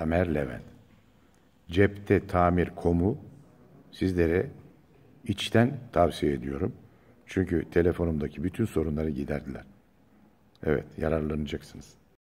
Tamer Levent. Cepte Tamir Komu sizlere içten tavsiye ediyorum. Çünkü telefonumdaki bütün sorunları giderdiler. Evet, yararlanacaksınız.